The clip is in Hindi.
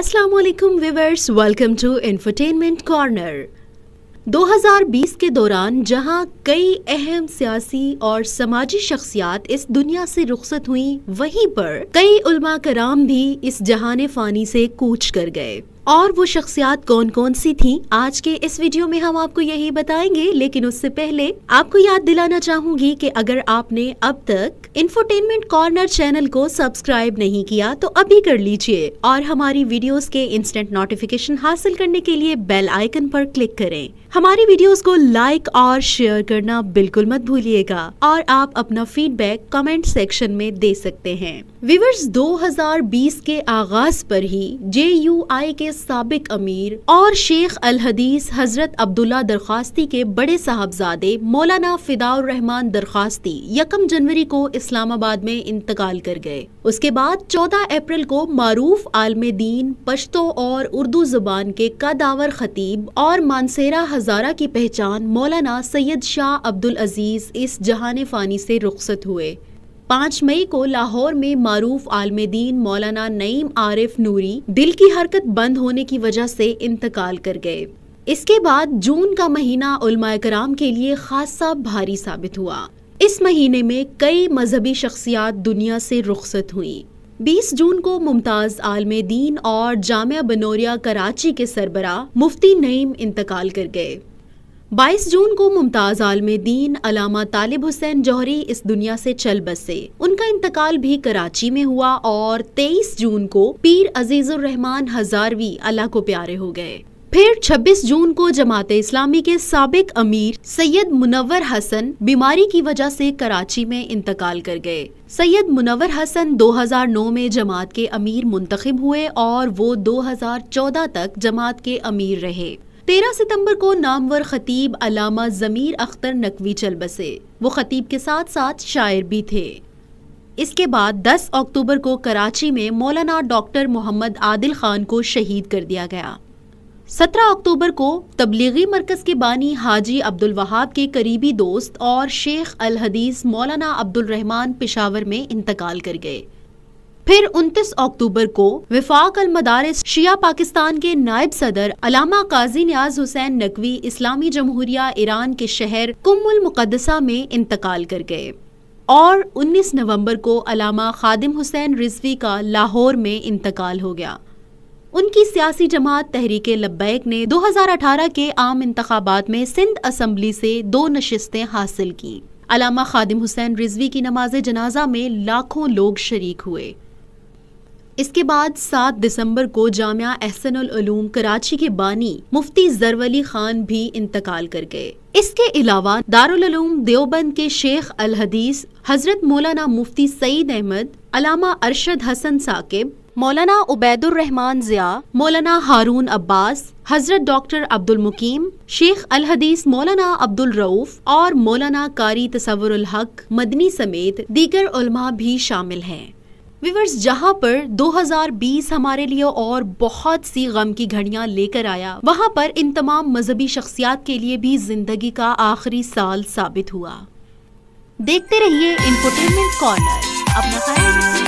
वालेकुम viewers welcome to infotainment corner 2020 के दौरान जहां कई अहम सियासी और समाजी शख्सियात इस दुनिया से रुखसत हुई वहीं पर कई उलमा कराम भी इस जहान फ़ानी से कूच कर गए और वो शख्सियात कौन कौन सी थी आज के इस वीडियो में हम आपको यही बताएंगे लेकिन उससे पहले आपको याद दिलाना चाहूंगी कि अगर आपने अब तक इन्फोटेनमेंट कॉर्नर चैनल को सब्सक्राइब नहीं किया तो अभी कर लीजिए और हमारी वीडियोस के इंस्टेंट नोटिफिकेशन हासिल करने के लिए बेल आइकन पर क्लिक करें हमारी वीडियोस को लाइक और शेयर करना बिल्कुल मत भूलिएगा और आप अपना फीडबैक कमेंट सेक्शन में दे सकते हैं विवर्स 2020 के आगाज पर ही जे के सबक अमीर और शेख अल हदीस हजरत अब्दुल्ला दरखास्ती के बड़े साहबजादे मौलाना फिदाउर रहमान दरखास्ती यकम जनवरी को इस्लामाबाद में इंतकाल कर गए उसके बाद चौदह अप्रैल को मारूफ आलम दीन पश्तो और उर्दू जुबान के कदावर खतीब और मानसेरा हज़ारा की पहचान मौलाना सैयद शाह अब्दुल अजीज़ इस जहान फ़ानी से रुखसत हुए पाँच मई को लाहौर में मारूफ आलमदीन मौलाना नईम आरिफ नूरी दिल की हरकत बंद होने की वजह से इंतकाल कर गए इसके बाद जून का महीना उलमा कराम के लिए खासा भारी साबित हुआ इस महीने में कई मजहबी शख्सियात दुनिया से रुखसत हुई 20 जून को मुमताज़ आलम दीन और जामिया बनोरिया कराची के सरबरा मुफ्ती नईम इंतकाल कर गए 22 जून को मुमताज़ आलम दीन अलामा तालिब हुसैन जौहरी इस दुनिया से चल बसे उनका इंतकाल भी कराची में हुआ और 23 जून को पीर अजीज़ुर रहमान हजारवी अल्लाह को प्यारे हो गए फिर 26 जून को जमात इस्लामी के सबक अमीर सैयद मुनवर हसन बीमारी की वजह से कराची में इंतकाल कर गए सैयद मुनवर हसन 2009 में जमात के अमीर मुंतखब हुए और वो 2014 तक जमात के अमीर रहे 13 सितंबर को नामवर खतीब अलामा ज़मीर अख्तर नकवी चल बसे वो खतीब के साथ साथ शायर भी थे इसके बाद 10 अक्टूबर को कराची में मौलाना डॉक्टर मोहम्मद आदिल खान को शहीद कर दिया गया सत्रह अक्टूबर को तबलीगी मरकज़ के बानी हाजी अब्दुल वहाब के करीबी दोस्त और शेख अल हदीस मौलाना अब्दुल रहमान पिशावर में इंतकाल कर गए फिर 29 अक्टूबर को विफाक अल मदारस शिया पाकिस्तान के नायब सदर अलामा काजी न्याज हुसैन नकवी इस्लामी जमहूरिया ईरान के शहर कुमुल मुकदसा में इंतकाल कर गए और 19 नवंबर को अलामा खादिम हुसैन रिजवी का लाहौर में इंतकाल हो गया उनकी सियासी जमात तहरीक लब्बैक ने 2018 के आम इंतबात में सिंध असम्बली से दो नशस्तें हासिल की अलामा खादिम हुसैन रिजवी की नमाज जनाजा में लाखों लोग शरीक हुए इसके बाद 7 दिसंबर को जामिया एहसनूम कराची के बानी मुफ्ती जरवली खान भी इंतकाल कर गए इसके अलावा दारुलूम देवबंद के शेख अल हदीस हजरत मौलाना मुफ्ती सईद अहमद अलामा अरशद हसन साकिब मौलाना रहमान ज़िया मौलाना हारून अब्बास हज़रत डॉक्टर अब्दुल मुकीम शेख अल हदीस मौलाना अब्दुल रऊफ और मौलाना कारी तस्वर हक मदनी समेत दीगर उलमा भी शामिल हैं विवर्स जहाँ पर 2020 हमारे लिए और बहुत सी गम की घड़ियाँ लेकर आया वहाँ पर इन तमाम मजहबी शख्सियात के लिए भी जिंदगी का आखिरी साल साबित हुआ देखते रहिए इन्फोटेनमेंट कॉर्नर अपना